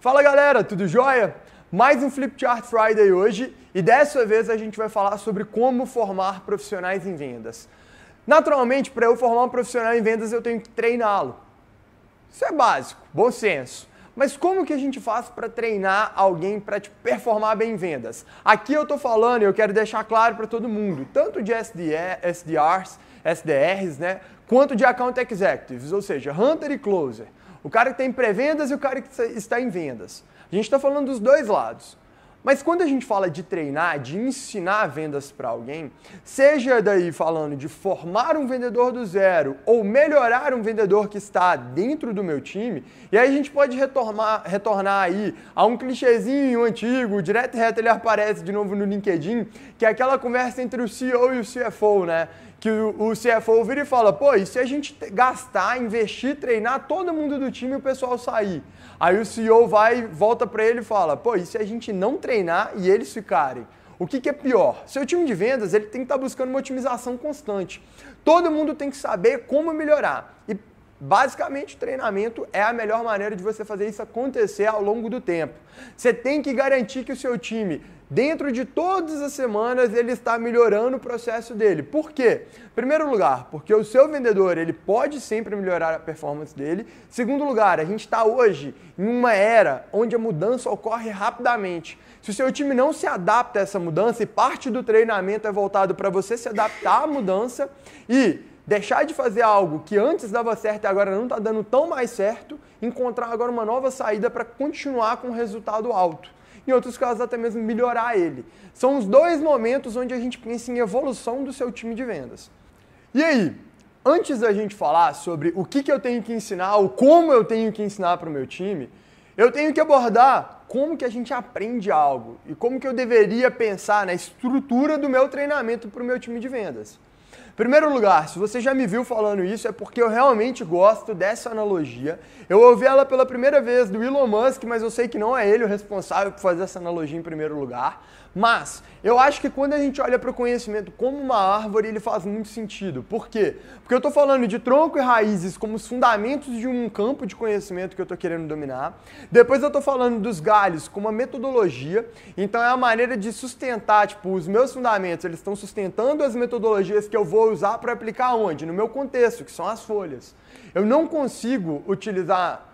Fala galera, tudo jóia? Mais um Flipchart Friday hoje e dessa vez a gente vai falar sobre como formar profissionais em vendas. Naturalmente, para eu formar um profissional em vendas, eu tenho que treiná-lo. Isso é básico, bom senso. Mas como que a gente faz para treinar alguém para te performar bem em vendas? Aqui eu estou falando e eu quero deixar claro para todo mundo, tanto de SDR, SDRs, SDRs, né, quanto de Account Executives, ou seja, Hunter e Closer. O cara que está em pré-vendas e o cara que tá, está em vendas. A gente está falando dos dois lados. Mas quando a gente fala de treinar, de ensinar vendas para alguém, seja daí falando de formar um vendedor do zero ou melhorar um vendedor que está dentro do meu time, e aí a gente pode retornar, retornar aí a um clichêzinho antigo, direto e reto ele aparece de novo no LinkedIn, que é aquela conversa entre o CEO e o CFO, né? que o CFO vira e fala, pô, e se a gente gastar, investir, treinar todo mundo do time e o pessoal sair? Aí o CEO vai, volta para ele e fala, pô, e se a gente não treinar e eles ficarem? O que, que é pior? Seu time de vendas ele tem que estar tá buscando uma otimização constante. Todo mundo tem que saber como melhorar. E Basicamente, treinamento é a melhor maneira de você fazer isso acontecer ao longo do tempo. Você tem que garantir que o seu time, dentro de todas as semanas, ele está melhorando o processo dele. Por quê? Primeiro lugar, porque o seu vendedor ele pode sempre melhorar a performance dele. Segundo lugar, a gente está hoje em uma era onde a mudança ocorre rapidamente. Se o seu time não se adapta a essa mudança e parte do treinamento é voltado para você se adaptar à mudança e deixar de fazer algo que antes dava certo e agora não está dando tão mais certo, encontrar agora uma nova saída para continuar com um resultado alto. Em outros casos, até mesmo melhorar ele. São os dois momentos onde a gente pensa em evolução do seu time de vendas. E aí, antes da gente falar sobre o que, que eu tenho que ensinar ou como eu tenho que ensinar para o meu time, eu tenho que abordar como que a gente aprende algo e como que eu deveria pensar na estrutura do meu treinamento para o meu time de vendas. Primeiro lugar, se você já me viu falando isso, é porque eu realmente gosto dessa analogia. Eu ouvi ela pela primeira vez do Elon Musk, mas eu sei que não é ele o responsável por fazer essa analogia em primeiro lugar. Mas eu acho que quando a gente olha para o conhecimento como uma árvore, ele faz muito sentido. Por quê? Porque eu estou falando de tronco e raízes como os fundamentos de um campo de conhecimento que eu estou querendo dominar. Depois eu estou falando dos galhos como uma metodologia. Então é a maneira de sustentar, tipo, os meus fundamentos, eles estão sustentando as metodologias que eu vou usar para aplicar onde? No meu contexto, que são as folhas. Eu não consigo utilizar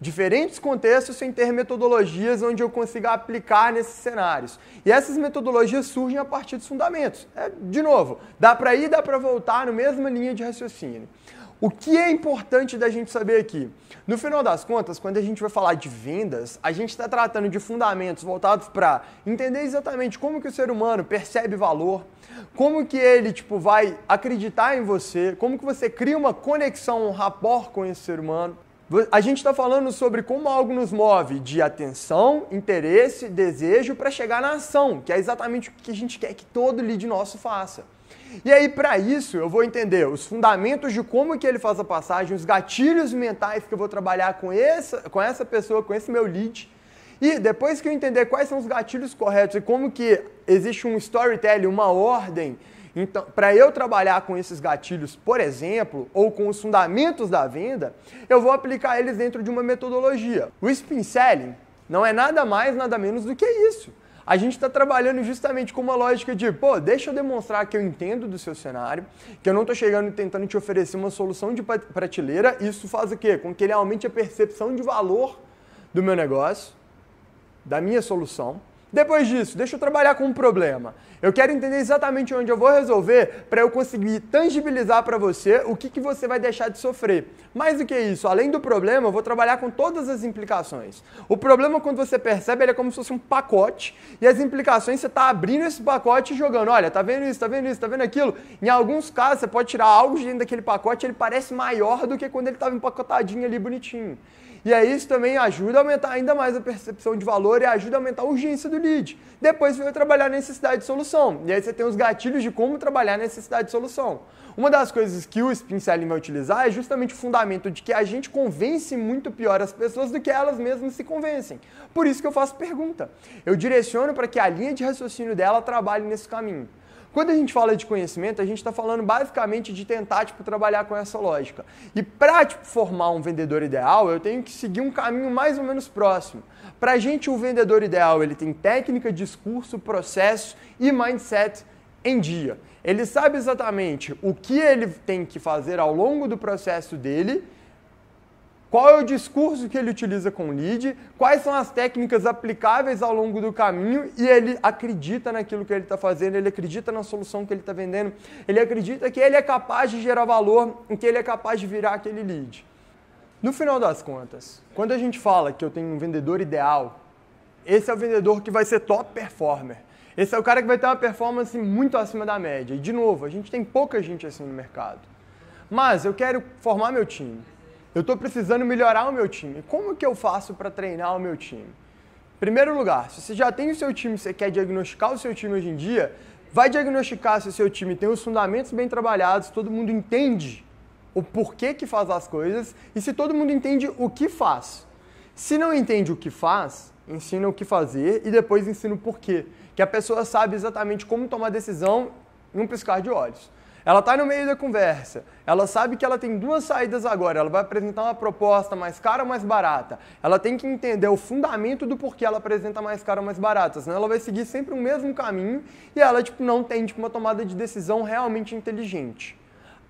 diferentes contextos sem ter metodologias onde eu consiga aplicar nesses cenários. E essas metodologias surgem a partir dos fundamentos. É, de novo, dá para ir, dá para voltar na mesma linha de raciocínio. O que é importante da gente saber aqui? No final das contas, quando a gente vai falar de vendas, a gente está tratando de fundamentos voltados para entender exatamente como que o ser humano percebe valor, como que ele, tipo, vai acreditar em você? Como que você cria uma conexão, um rapport com esse ser humano? A gente está falando sobre como algo nos move de atenção, interesse, desejo para chegar na ação, que é exatamente o que a gente quer que todo lead nosso faça. E aí, para isso, eu vou entender os fundamentos de como que ele faz a passagem, os gatilhos mentais que eu vou trabalhar com essa, com essa pessoa, com esse meu lead, e depois que eu entender quais são os gatilhos corretos e como que existe um storytelling, uma ordem, então, para eu trabalhar com esses gatilhos, por exemplo, ou com os fundamentos da venda, eu vou aplicar eles dentro de uma metodologia. O spin selling não é nada mais, nada menos do que isso. A gente está trabalhando justamente com uma lógica de, pô, deixa eu demonstrar que eu entendo do seu cenário, que eu não estou chegando e tentando te oferecer uma solução de prateleira. Isso faz o quê? Com que ele aumente a percepção de valor do meu negócio da minha solução. Depois disso, deixa eu trabalhar com um problema. Eu quero entender exatamente onde eu vou resolver para eu conseguir tangibilizar para você o que, que você vai deixar de sofrer. Mais do que isso, além do problema, eu vou trabalhar com todas as implicações. O problema, quando você percebe, ele é como se fosse um pacote e as implicações você está abrindo esse pacote e jogando. Olha, tá vendo isso, tá vendo isso, tá vendo aquilo? Em alguns casos, você pode tirar algo de dentro daquele pacote, ele parece maior do que quando ele estava empacotadinho ali bonitinho. E aí isso também ajuda a aumentar ainda mais a percepção de valor e ajuda a aumentar a urgência do lead. Depois vem trabalhar a necessidade de solução. E aí você tem os gatilhos de como trabalhar a necessidade de solução. Uma das coisas que o Spin Selling vai utilizar é justamente o fundamento de que a gente convence muito pior as pessoas do que elas mesmas se convencem. Por isso que eu faço pergunta. Eu direciono para que a linha de raciocínio dela trabalhe nesse caminho. Quando a gente fala de conhecimento, a gente está falando basicamente de tentar tipo, trabalhar com essa lógica. E para tipo, formar um vendedor ideal, eu tenho que seguir um caminho mais ou menos próximo. Para a gente, o vendedor ideal ele tem técnica, discurso, processo e mindset em dia. Ele sabe exatamente o que ele tem que fazer ao longo do processo dele qual é o discurso que ele utiliza com o lead, quais são as técnicas aplicáveis ao longo do caminho e ele acredita naquilo que ele está fazendo, ele acredita na solução que ele está vendendo, ele acredita que ele é capaz de gerar valor, que ele é capaz de virar aquele lead. No final das contas, quando a gente fala que eu tenho um vendedor ideal, esse é o vendedor que vai ser top performer. Esse é o cara que vai ter uma performance muito acima da média. E de novo, a gente tem pouca gente assim no mercado. Mas eu quero formar meu time eu estou precisando melhorar o meu time. Como que eu faço para treinar o meu time? Primeiro lugar, se você já tem o seu time, você quer diagnosticar o seu time hoje em dia, vai diagnosticar se o seu time tem os fundamentos bem trabalhados, todo mundo entende o porquê que faz as coisas e se todo mundo entende o que faz. Se não entende o que faz, ensina o que fazer e depois ensina o porquê, que a pessoa sabe exatamente como tomar decisão num piscar de olhos. Ela está no meio da conversa, ela sabe que ela tem duas saídas agora, ela vai apresentar uma proposta mais cara ou mais barata. Ela tem que entender o fundamento do porquê ela apresenta mais cara ou mais barata, senão ela vai seguir sempre o mesmo caminho e ela tipo, não tem tipo, uma tomada de decisão realmente inteligente.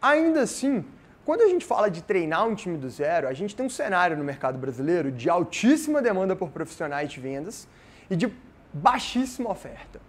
Ainda assim, quando a gente fala de treinar um time do zero, a gente tem um cenário no mercado brasileiro de altíssima demanda por profissionais de vendas e de baixíssima oferta.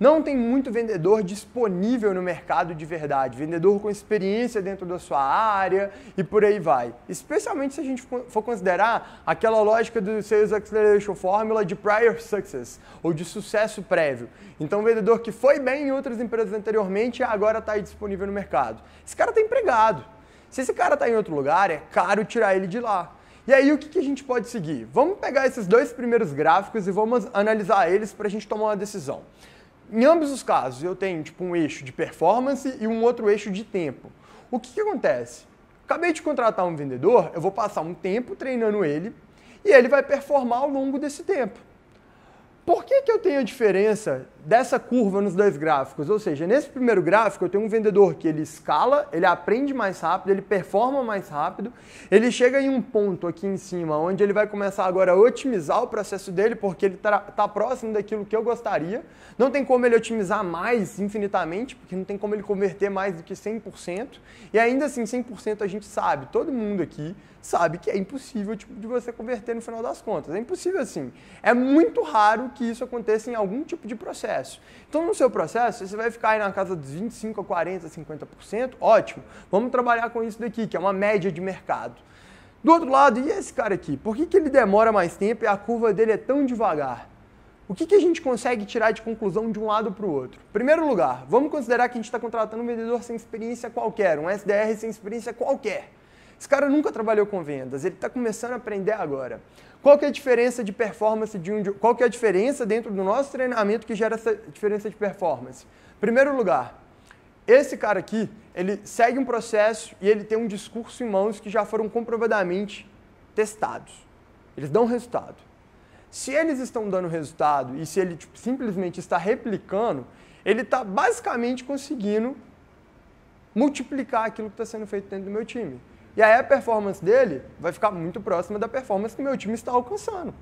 Não tem muito vendedor disponível no mercado de verdade, vendedor com experiência dentro da sua área e por aí vai. Especialmente se a gente for considerar aquela lógica do Sales Acceleration Formula de prior success, ou de sucesso prévio. Então, um vendedor que foi bem em outras empresas anteriormente e agora está disponível no mercado. Esse cara está empregado. Se esse cara está em outro lugar, é caro tirar ele de lá. E aí, o que, a gente pode seguir? Vamos pegar esses dois primeiros gráficos e vamos analisar eles para a gente tomar uma decisão. Em ambos os casos, eu tenho tipo um eixo de performance e um outro eixo de tempo. O que, que acontece? Acabei de contratar um vendedor, eu vou passar um tempo treinando ele e ele vai performar ao longo desse tempo. Por que, que eu tenho a diferença dessa curva nos dois gráficos. Ou seja, nesse primeiro gráfico eu tenho um vendedor que ele escala, ele aprende mais rápido, ele performa mais rápido, ele chega em um ponto aqui em cima onde ele vai começar agora a otimizar o processo dele porque ele está tá próximo daquilo que eu gostaria. Não tem como ele otimizar mais infinitamente, porque não tem como ele converter mais do que 100%. E ainda assim, 100% a gente sabe, todo mundo aqui sabe que é impossível tipo, de você converter no final das contas. É impossível assim. É muito raro que isso aconteça em algum tipo de processo processo. Então, no seu processo, você vai ficar aí na casa dos 25% a 40%, 50%, ótimo. Vamos trabalhar com isso daqui, que é uma média de mercado. Do outro lado, e esse cara aqui? Por que, que ele demora mais tempo e a curva dele é tão devagar? O que, que a gente consegue tirar de conclusão de um lado para o outro? Primeiro lugar, vamos considerar que a gente está contratando um vendedor sem experiência qualquer, um SDR sem experiência qualquer. Esse cara nunca trabalhou com vendas, ele está começando a aprender agora. Qual que é a diferença de performance de um, qual que é a diferença dentro do nosso treinamento que gera essa diferença de performance? Primeiro lugar, esse cara aqui, ele segue um processo e ele tem um discurso em mãos que já foram comprovadamente testados. Eles dão resultado. Se eles estão dando resultado e se ele tipo, simplesmente está replicando, ele está basicamente conseguindo multiplicar aquilo que está sendo feito dentro do meu time. E aí a performance dele vai ficar muito próxima da performance que meu time está alcançando.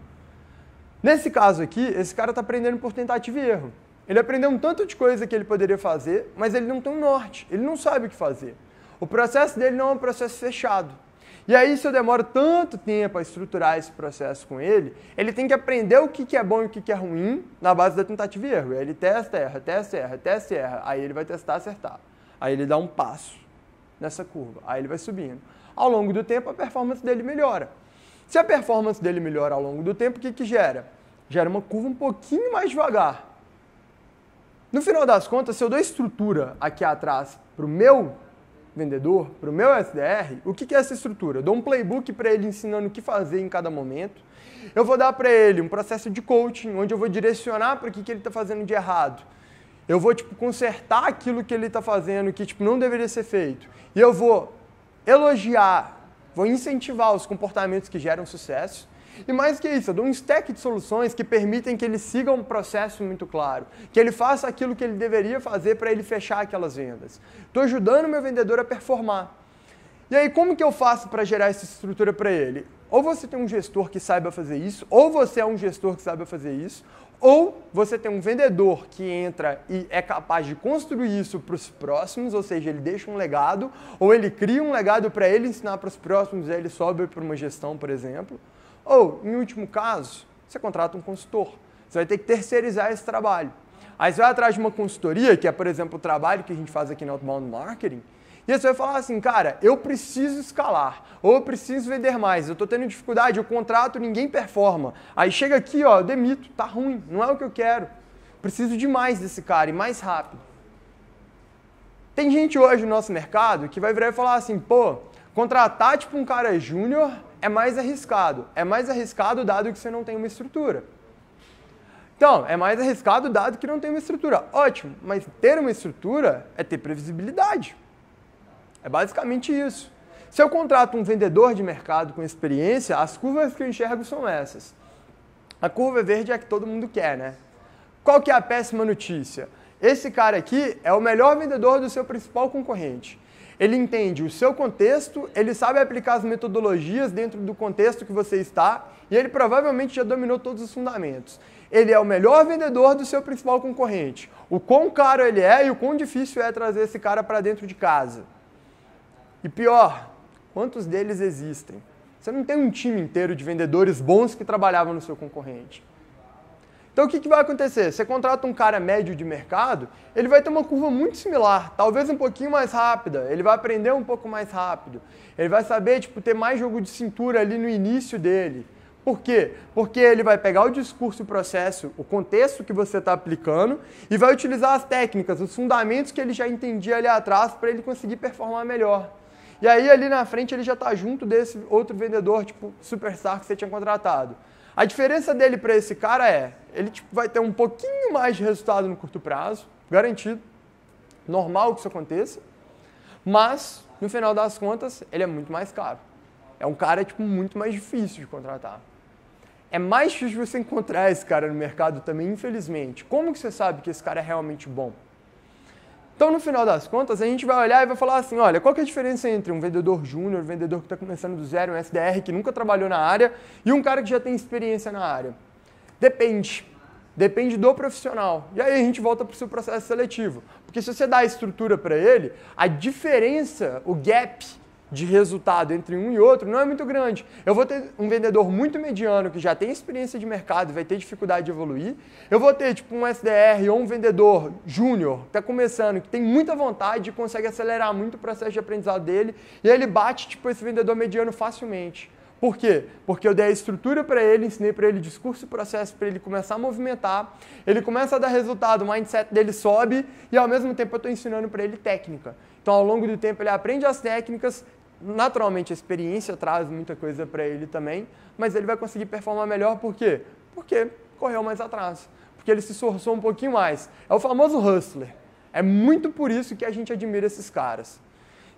Nesse caso aqui, esse cara está aprendendo por tentativa e erro. Ele aprendeu um tanto de coisa que ele poderia fazer, mas ele não tem um norte, ele não sabe o que fazer. O processo dele não é um processo fechado. E aí, se eu demoro tanto tempo a estruturar esse processo com ele, ele tem que aprender o que é bom e o que é ruim na base da tentativa e erro. aí ele testa, erra, testa, erra, testa, erra. Aí ele vai testar, acertar. Aí ele dá um passo nessa curva. Aí ele vai subindo. Ao longo do tempo, a performance dele melhora. Se a performance dele melhora ao longo do tempo, o que, que gera? Gera uma curva um pouquinho mais devagar. No final das contas, se eu dou estrutura aqui atrás para o meu vendedor, para o meu SDR, o que, que é essa estrutura? Eu dou um playbook para ele ensinando o que fazer em cada momento. Eu vou dar para ele um processo de coaching, onde eu vou direcionar para o que, que ele está fazendo de errado eu vou tipo consertar aquilo que ele está fazendo que tipo não deveria ser feito. E eu vou elogiar, vou incentivar os comportamentos que geram sucesso. E mais que isso, eu dou um stack de soluções que permitem que ele siga um processo muito claro, que ele faça aquilo que ele deveria fazer para ele fechar aquelas vendas. Estou ajudando meu vendedor a performar. E aí, como que eu faço para gerar essa estrutura para ele? Ou você tem um gestor que saiba fazer isso, ou você é um gestor que saiba fazer isso, ou você tem um vendedor que entra e é capaz de construir isso para os próximos, ou seja, ele deixa um legado, ou ele cria um legado para ele ensinar para os próximos e ele sobe para uma gestão, por exemplo. Ou, em último caso, você contrata um consultor. Você vai ter que terceirizar esse trabalho. Aí você vai atrás de uma consultoria, que é, por exemplo, o trabalho que a gente faz aqui no Outbound Marketing, e aí você vai falar assim, cara, eu preciso escalar, ou eu preciso vender mais, eu estou tendo dificuldade, eu contrato, ninguém performa. Aí chega aqui, ó, eu demito, tá ruim, não é o que eu quero. Preciso de mais desse cara e mais rápido. Tem gente hoje no nosso mercado que vai virar e falar assim, pô, contratar tipo um cara júnior é mais arriscado. É mais arriscado dado que você não tem uma estrutura. Então, é mais arriscado dado que não tem uma estrutura. Ótimo, mas ter uma estrutura é ter previsibilidade. É basicamente isso. Se eu contrato um vendedor de mercado com experiência, as curvas que eu enxergo são essas. A curva verde é a que todo mundo quer, né? Qual que é a péssima notícia? Esse cara aqui é o melhor vendedor do seu principal concorrente. Ele entende o seu contexto, ele sabe aplicar as metodologias dentro do contexto que você está e ele provavelmente já dominou todos os fundamentos. Ele é o melhor vendedor do seu principal concorrente. O quão caro ele é e o quão difícil é trazer esse cara para dentro de casa. E pior, quantos deles existem? Você não tem um time inteiro de vendedores bons que trabalhavam no seu concorrente. Então o que, que vai acontecer? Você contrata um cara médio de mercado, ele vai ter uma curva muito similar, talvez um pouquinho mais rápida, ele vai aprender um pouco mais rápido, ele vai saber tipo, ter mais jogo de cintura ali no início dele. Por quê? Porque ele vai pegar o discurso, o processo, o contexto que você está aplicando e vai utilizar as técnicas, os fundamentos que ele já entendia ali atrás para ele conseguir performar melhor. E aí ali na frente ele já está junto desse outro vendedor, tipo, superstar que você tinha contratado. A diferença dele para esse cara é, ele tipo, vai ter um pouquinho mais de resultado no curto prazo, garantido, normal que isso aconteça, mas no final das contas ele é muito mais caro. É um cara tipo muito mais difícil de contratar. É mais difícil você encontrar esse cara no mercado também, infelizmente. Como que você sabe que esse cara é realmente bom? Então, no final das contas, a gente vai olhar e vai falar assim, olha, qual que é a diferença entre um vendedor júnior, um vendedor que está começando do zero, um SDR que nunca trabalhou na área, e um cara que já tem experiência na área? Depende. Depende do profissional. E aí a gente volta para o seu processo seletivo. Porque se você dá a estrutura para ele, a diferença, o gap de resultado entre um e outro não é muito grande. Eu vou ter um vendedor muito mediano que já tem experiência de mercado, vai ter dificuldade de evoluir. Eu vou ter tipo um SDR ou um vendedor júnior que está começando, que tem muita vontade e consegue acelerar muito o processo de aprendizado dele e ele bate tipo esse vendedor mediano facilmente. Por quê? Porque eu dei a estrutura para ele, ensinei para ele discurso e processo para ele começar a movimentar, ele começa a dar resultado, o mindset dele sobe e ao mesmo tempo eu estou ensinando para ele técnica. Então, ao longo do tempo, ele aprende as técnicas, naturalmente a experiência traz muita coisa para ele também, mas ele vai conseguir performar melhor por quê? Porque correu mais atrás, porque ele se esforçou um pouquinho mais. É o famoso hustler. É muito por isso que a gente admira esses caras.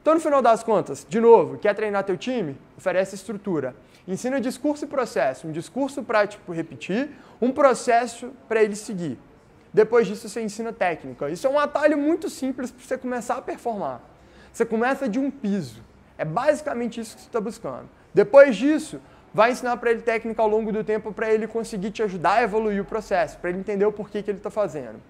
Então, no final das contas, de novo, quer treinar teu time? Oferece estrutura. Ensina discurso e processo. Um discurso para tipo, repetir, um processo para ele seguir. Depois disso, você ensina técnica. Isso é um atalho muito simples para você começar a performar. Você começa de um piso. É basicamente isso que você está buscando. Depois disso, vai ensinar para ele técnica ao longo do tempo para ele conseguir te ajudar a evoluir o processo, para ele entender o porquê que ele está fazendo.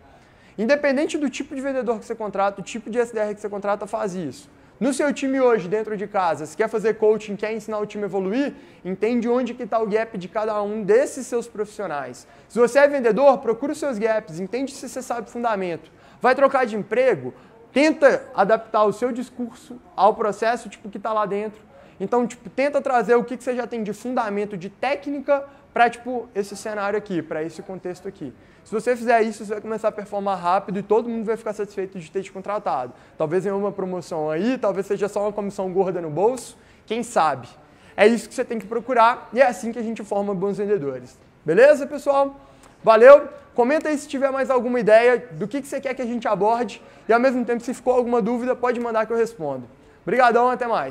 Independente do tipo de vendedor que você contrata, o tipo de SDR que você contrata, faz isso. No seu time hoje, dentro de casa, se quer fazer coaching, quer ensinar o time a evoluir, entende onde que está o gap de cada um desses seus profissionais. Se você é vendedor, procura os seus gaps, entende se você sabe fundamento. Vai trocar de emprego? tenta adaptar o seu discurso ao processo tipo que está lá dentro. Então, tipo, tenta trazer o que, que você já tem de fundamento, de técnica para tipo esse cenário aqui, para esse contexto aqui. Se você fizer isso, você vai começar a performar rápido e todo mundo vai ficar satisfeito de ter te contratado. Talvez em uma promoção aí, talvez seja só uma comissão gorda no bolso, quem sabe. É isso que você tem que procurar e é assim que a gente forma bons vendedores. Beleza, pessoal? Valeu! Comenta aí se tiver mais alguma ideia do que, que você quer que a gente aborde e ao mesmo tempo se ficou alguma dúvida pode mandar que eu respondo. Obrigadão, até mais.